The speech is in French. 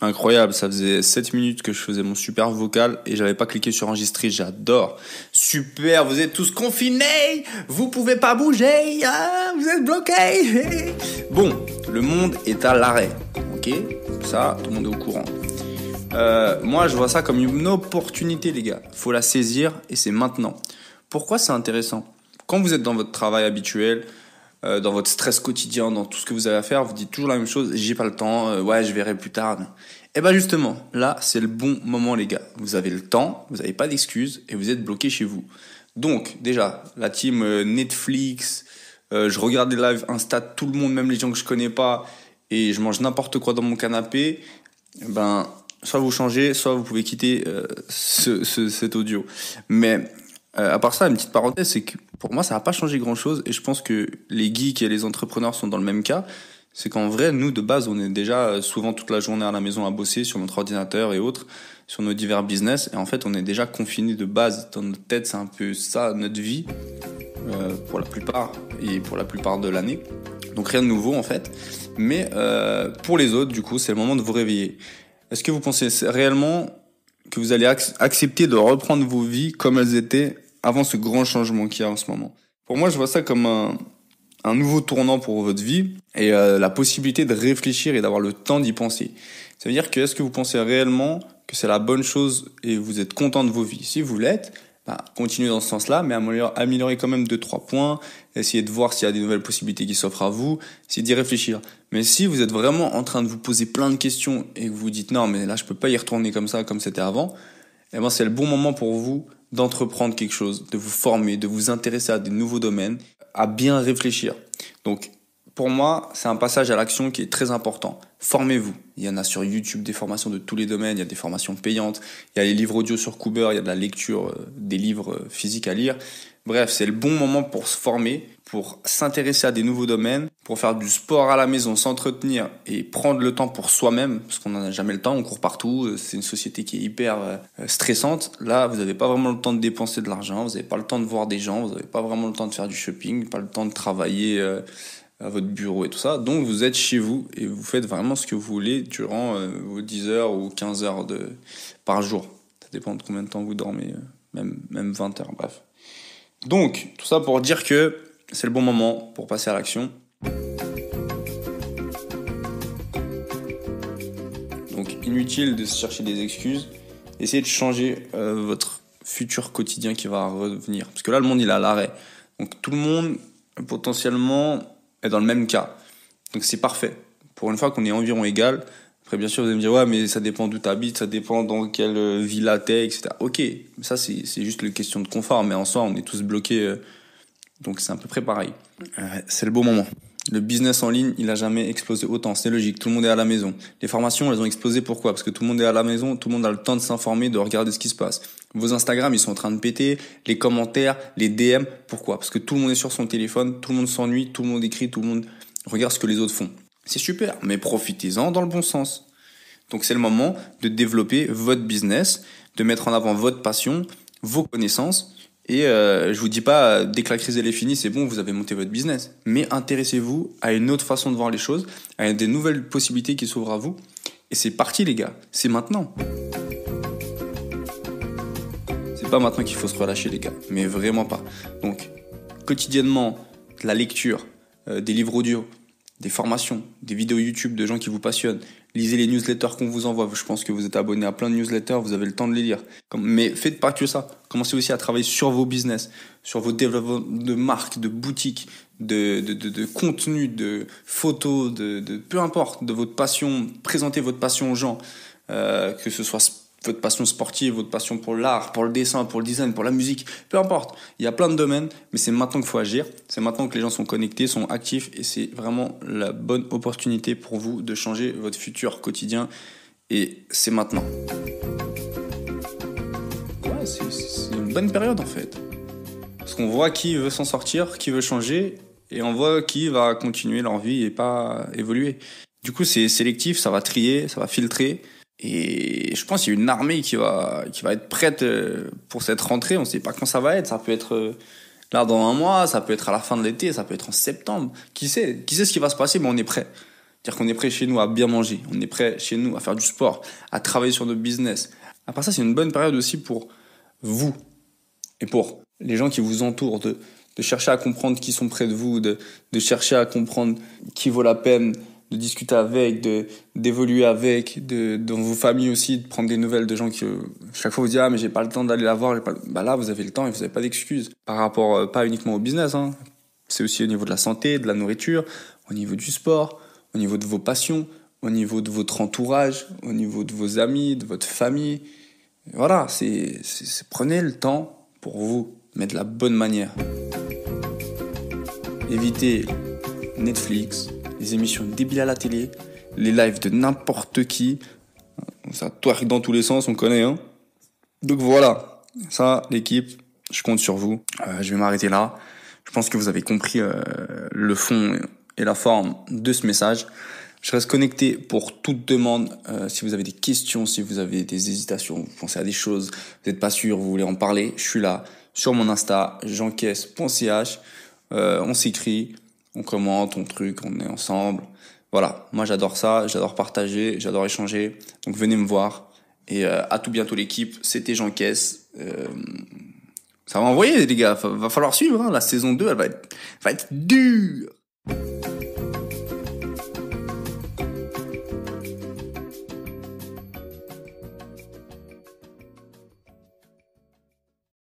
Incroyable, ça faisait 7 minutes que je faisais mon super vocal et j'avais pas cliqué sur enregistrer, j'adore. Super, vous êtes tous confinés, vous pouvez pas bouger, hein, vous êtes bloqués. Bon, le monde est à l'arrêt, ok Ça, tout le monde est au courant. Euh, moi, je vois ça comme une opportunité, les gars. Faut la saisir et c'est maintenant. Pourquoi c'est intéressant Quand vous êtes dans votre travail habituel, euh, dans votre stress quotidien, dans tout ce que vous avez à faire, vous dites toujours la même chose, j'ai pas le temps, euh, ouais, je verrai plus tard. Et eh ben justement, là, c'est le bon moment les gars. Vous avez le temps, vous n'avez pas d'excuses et vous êtes bloqué chez vous. Donc déjà, la team euh, Netflix, je regarde des lives Insta, tout le monde, même les gens que je connais pas, et je mange n'importe quoi dans mon canapé, eh ben soit vous changez, soit vous pouvez quitter cet audio. Mais euh, à part ça, une petite parenthèse, c'est que pour moi, ça n'a pas changé grand-chose. Et je pense que les geeks et les entrepreneurs sont dans le même cas. C'est qu'en vrai, nous, de base, on est déjà euh, souvent toute la journée à la maison à bosser sur notre ordinateur et autres, sur nos divers business. Et en fait, on est déjà confinés de base. Dans notre tête, c'est un peu ça, notre vie, euh, pour la plupart, et pour la plupart de l'année. Donc rien de nouveau, en fait. Mais pour les autres, du coup, c'est le moment de vous réveiller. Est-ce que vous pensez réellement que vous allez accepter de reprendre vos vies comme elles étaient avant ce grand changement qu'il y a en ce moment. Pour moi, je vois ça comme un, un nouveau tournant pour votre vie et euh, la possibilité de réfléchir et d'avoir le temps d'y penser. Ça veut dire que est-ce que vous pensez réellement que c'est la bonne chose et vous êtes content de vos vies Si vous l'êtes, bah, continuez dans ce sens-là, mais améliorez quand même deux trois points, essayez de voir s'il y a des nouvelles possibilités qui s'offrent à vous, essayez d'y réfléchir. Mais si vous êtes vraiment en train de vous poser plein de questions et que vous vous dites non mais là je peux pas y retourner comme ça comme c'était avant, eh ben c'est le bon moment pour vous d'entreprendre quelque chose, de vous former, de vous intéresser à des nouveaux domaines, à bien réfléchir. Donc, pour moi, c'est un passage à l'action qui est très important. Formez-vous. Il y en a sur YouTube des formations de tous les domaines, il y a des formations payantes, il y a les livres audio sur Cooper, il y a de la lecture, euh, des livres euh, physiques à lire. Bref, c'est le bon moment pour se former, pour s'intéresser à des nouveaux domaines, pour faire du sport à la maison, s'entretenir et prendre le temps pour soi-même, parce qu'on n'en a jamais le temps, on court partout, euh, c'est une société qui est hyper euh, euh, stressante. Là, vous n'avez pas vraiment le temps de dépenser de l'argent, vous n'avez pas le temps de voir des gens, vous n'avez pas vraiment le temps de faire du shopping, pas le temps de travailler à votre bureau et tout ça. Donc vous êtes chez vous et vous faites vraiment ce que vous voulez durant vos 10 heures ou 15 heures par jour. Ça dépend de combien de temps vous dormez, même, même 20 heures, bref. Donc, tout ça pour dire que c'est le bon moment pour passer à l'action. Donc, inutile de chercher des excuses. Essayez de changer euh, votre futur quotidien qui va revenir. Parce que là, le monde, il est à l'arrêt. Donc, tout le monde, potentiellement, est dans le même cas. Donc, c'est parfait. Pour une fois qu'on est environ égal, après, bien sûr, vous allez me dire, ouais, mais ça dépend d'où tu habites, ça dépend dans quelle euh, villa t'es, etc. Ok, mais ça, c'est, c'est juste une question de confort, mais en soi, on est tous bloqués, euh, donc c'est à peu près pareil. c'est le beau moment. Le business en ligne, il a jamais explosé autant, c'est logique, tout le monde est à la maison. Les formations, elles ont explosé pourquoi Parce que tout le monde est à la maison, tout le monde a le temps de s'informer, de regarder ce qui se passe. Vos Instagram, ils sont en train de péter, les commentaires, les DM, pourquoi Parce que tout le monde est sur son téléphone, tout le monde s'ennuie, tout le monde écrit, tout le monde regarde ce que les autres font c'est super, mais profitez-en dans le bon sens. Donc c'est le moment de développer votre business, de mettre en avant votre passion, vos connaissances. Et euh, je vous dis pas, dès que la crise elle est finie, c'est bon, vous avez monté votre business. Mais intéressez-vous à une autre façon de voir les choses, à des nouvelles possibilités qui s'ouvrent à vous. Et c'est parti les gars, c'est maintenant. C'est pas maintenant qu'il faut se relâcher les gars, mais vraiment pas. Donc quotidiennement, la lecture, euh, des livres audio, des formations, des vidéos YouTube de gens qui vous passionnent. Lisez les newsletters qu'on vous envoie. Je pense que vous êtes abonné à plein de newsletters, vous avez le temps de les lire. Mais faites pas que ça. Commencez aussi à travailler sur vos business, sur vos développements de marques, de boutiques, de, de, de, contenu, de photos, de, peu importe, de votre passion. Présentez votre passion aux gens, euh, que ce soit votre passion sportive, votre passion pour l'art, pour le dessin, pour le design, pour la musique, peu importe. Il y a plein de domaines, mais c'est maintenant qu'il faut agir. C'est maintenant que les gens sont connectés, sont actifs, et c'est vraiment la bonne opportunité pour vous de changer votre futur quotidien. Et c'est maintenant. c'est une bonne période en fait. Parce qu'on voit qui veut s'en sortir, qui veut changer, et on voit qui va continuer leur vie et pas évoluer. Du coup, c'est sélectif, ça va trier, ça va filtrer. Et je pense qu'il y a une armée qui va, qui va être prête euh, pour cette rentrée. On ne sait pas quand ça va être. Ça peut être euh, là dans un mois, ça peut être à la fin de l'été, ça peut être en septembre. Qui sait Qui sait ce qui va se passer Mais on est prêt. C'est-à-dire qu'on est prêt chez nous à bien manger. On est prêt chez nous à faire du sport, à travailler sur notre business. À part ça, c'est une bonne période aussi pour vous et pour les gens qui vous entourent de, chercher à comprendre qui sont près de vous, de chercher à comprendre qui vaut la peine, de discuter avec, de d'évoluer avec, de dans vos familles aussi, de prendre des nouvelles de gens qui euh, chaque fois vous dites ah mais j'ai pas le temps d'aller la voir, bah là vous avez le temps et vous avez pas d'excuses. Par rapport euh, pas uniquement au business, hein. c'est aussi au niveau de la santé, de la nourriture, au niveau du sport, au niveau de vos passions, au niveau de votre entourage, au niveau de vos amis, de votre famille. voilà, c'est prenez le temps pour vous, mais de la bonne manière. Évitez Netflix, les émissions débiles à la télé, les lives de n'importe qui. Ça twerk dans tous les sens, on connaît. Hein Donc voilà, ça, l'équipe, je compte sur vous. Euh, je vais m'arrêter là. Je pense que vous avez compris euh, le fond et la forme de ce message. Je reste connecté pour toute demande. Euh, si vous avez des questions, si vous avez des hésitations, vous pensez à des choses, vous n'êtes pas sûr, vous voulez en parler, je suis là sur mon Insta, j'encaisse.ch. on s'écrit, on commente, on truc, on est ensemble. Voilà, moi j'adore ça, j'adore partager, j'adore échanger. Donc venez me voir. Et euh, à tout bientôt l'équipe, c'était J'encaisse. Euh, ça va envoyer les gars, va, falloir suivre. Hein. La saison 2, elle va être, va être dure.